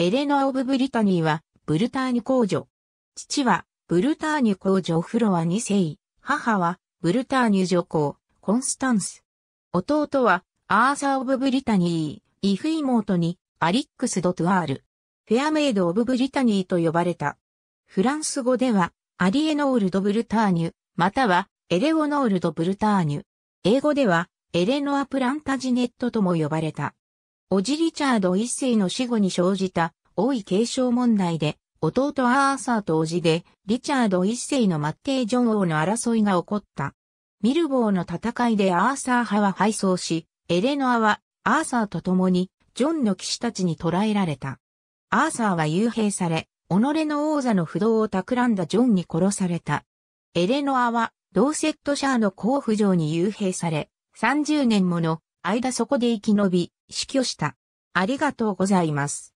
エレノア・オブ・ブリタニーは、ブルターニュ公女。父は、ブルターニュ公女フロア2世。母は、ブルターニュ女公、コンスタンス。弟は、アーサー・オブ・ブリタニー、イフ妹に、アリックス・ド・トゥアール。フェアメイド・オブ・ブリタニーと呼ばれた。フランス語では、アリエノール・ド・ブルターニュ、または、エレオノール・ド・ブルターニュ。英語では、エレノア・プランタジネットとも呼ばれた。おじリチャード一世の死後に生じた、王位継承問題で、弟アーサーとおじで、リチャード一世の末帝ジョン王の争いが起こった。ミルボーの戦いでアーサー派は敗走し、エレノアはアーサーと共にジョンの騎士たちに捕らえられた。アーサーは幽閉され、己の王座の不動を企んだジョンに殺された。エレノアは、ドーセットシャーの甲府城に幽閉され、30年もの間そこで生き延び、死去した。ありがとうございます。